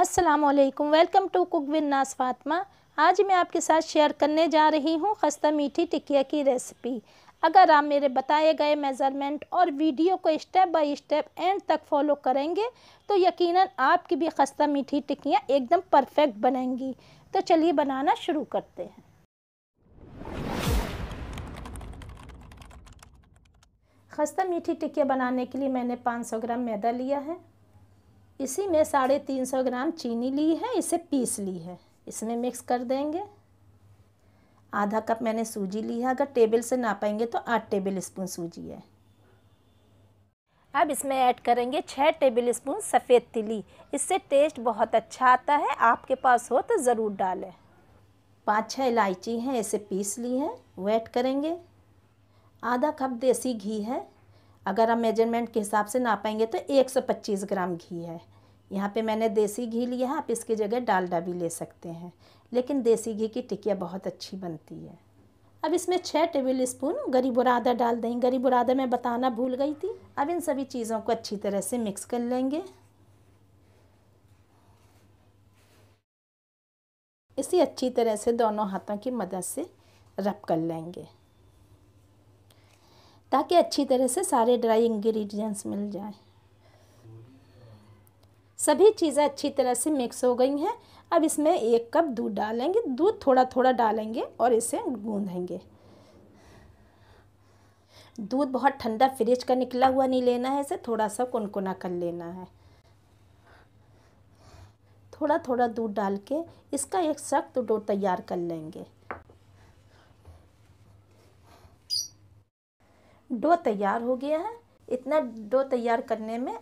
अस्सलाम वालेकुम welcome to cook win नास फातमा आज मैं आपके साथ शेयर करने जा रही हूँ खस्ता मीठी टिकिया की रेसिपी अगर आप मेरे बताए गए मेज़रमेंट और वीडियो को स्टेप बाय स्टेप एंड तक फॉलो करेंगे तो यकीनन आपकी भी खस्ता मीठी टिकियाँ एकदम परफेक्ट बनेंगी तो चलिए बनाना शुरू करते हैं खस्ता मीठी टिक्किया बनाने के लिए मैंने 500 ग्राम मैदा लिया है इसी में साढ़े तीन सौ ग्राम चीनी ली है इसे पीस ली है इसमें मिक्स कर देंगे आधा कप मैंने सूजी ली है अगर टेबल से नापाएंगे तो आठ टेबल स्पून सूजी है अब इसमें ऐड करेंगे छः टेबल स्पून सफ़ेद तिली इससे टेस्ट बहुत अच्छा आता है आपके पास हो तो ज़रूर डालें पाँच छः इलायची हैं इसे पीस ली है वो ऐड करेंगे आधा कप देसी घी है अगर हम मेजरमेंट के हिसाब से पाएंगे तो 125 ग्राम घी है यहाँ पे मैंने देसी घी लिया है आप इसकी जगह डालडा भी ले सकते हैं लेकिन देसी घी की टिकिया बहुत अच्छी बनती है अब इसमें छः टेबल स्पून गरी बुरादा डाल दें गरी बुरादा मैं बताना भूल गई थी अब इन सभी चीज़ों को अच्छी तरह से मिक्स कर लेंगे इसी अच्छी तरह से दोनों हाथों की मदद से रब कर लेंगे ताकि अच्छी तरह से सारे ड्राई इंग्रेडिएंट्स मिल जाए सभी चीज़ें अच्छी तरह से मिक्स हो गई हैं अब इसमें एक कप दूध डालेंगे दूध थोड़ा थोड़ा डालेंगे और इसे गूंधेंगे दूध बहुत ठंडा फ्रिज का निकला हुआ नहीं लेना है इसे थोड़ा सा कुनकुना कर लेना है थोड़ा थोड़ा दूध डाल के इसका एक सख्त डो तैयार कर लेंगे डो तैयार हो गया है इतना डो तैयार करने में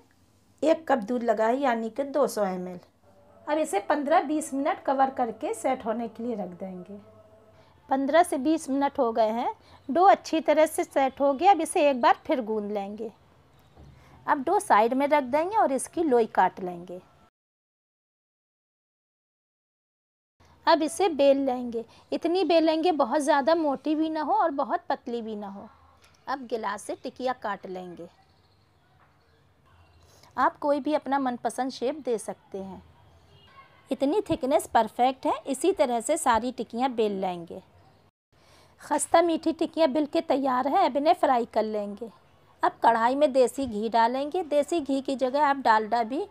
एक कप दूध लगा है यानी कि 200 सौ अब इसे 15-20 मिनट कवर करके सेट होने के लिए रख देंगे 15 से 20 मिनट हो गए हैं डो अच्छी तरह से सेट हो गया अब इसे एक बार फिर गूंद लेंगे अब डो साइड में रख देंगे और इसकी लोई काट लेंगे अब इसे बेल लेंगे इतनी बेलेंगे बहुत ज़्यादा मोटी भी ना हो और बहुत पतली भी ना हो अब गिलास से टिकिया काट लेंगे आप कोई भी अपना मनपसंद शेप दे सकते हैं इतनी थिकनेस परफेक्ट है इसी तरह से सारी टिकियाँ बेल लेंगे खस्ता मीठी टिकियाँ बिल के तैयार हैं अब इन्हें फ्राई कर लेंगे अब कढ़ाई में देसी घी डालेंगे देसी घी की जगह आप डालडा भी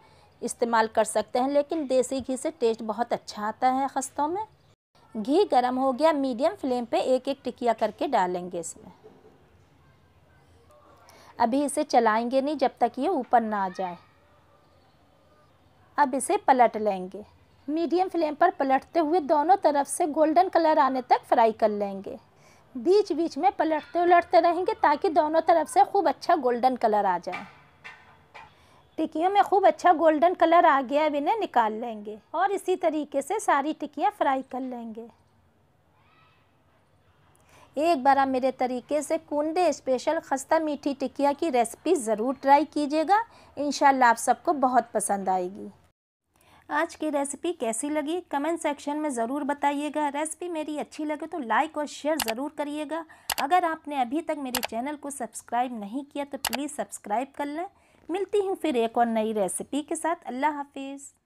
इस्तेमाल कर सकते हैं लेकिन देसी घी से टेस्ट बहुत अच्छा आता है खस्तों में घी गर्म हो गया मीडियम फ्लेम पर एक एक टिकिया करके डालेंगे इसमें अभी इसे चलाएंगे नहीं जब तक ये ऊपर ना आ जाए अब इसे पलट लेंगे मीडियम फ्लेम पर पलटते हुए दोनों तरफ से गोल्डन कलर आने तक फ्राई कर लेंगे बीच बीच में पलटते उलटते रहेंगे ताकि दोनों तरफ से खूब अच्छा गोल्डन कलर आ जाए टिक्कियों में खूब अच्छा गोल्डन कलर आ गया अब इन्हें निकाल लेंगे और इसी तरीके से सारी टिक्कियाँ फ्राई कर लेंगे एक बार आप मेरे तरीके से कुंडे स्पेशल खस्ता मीठी टिकिया की रेसिपी ज़रूर ट्राई कीजिएगा इन आप सबको बहुत पसंद आएगी आज की रेसिपी कैसी लगी कमेंट सेक्शन में ज़रूर बताइएगा रेसिपी मेरी अच्छी लगे तो लाइक और शेयर ज़रूर करिएगा अगर आपने अभी तक मेरे चैनल को सब्सक्राइब नहीं किया तो प्लीज़ सब्सक्राइब कर लें मिलती हूँ फिर एक और नई रेसिपी के साथ अल्लाह हाफिज़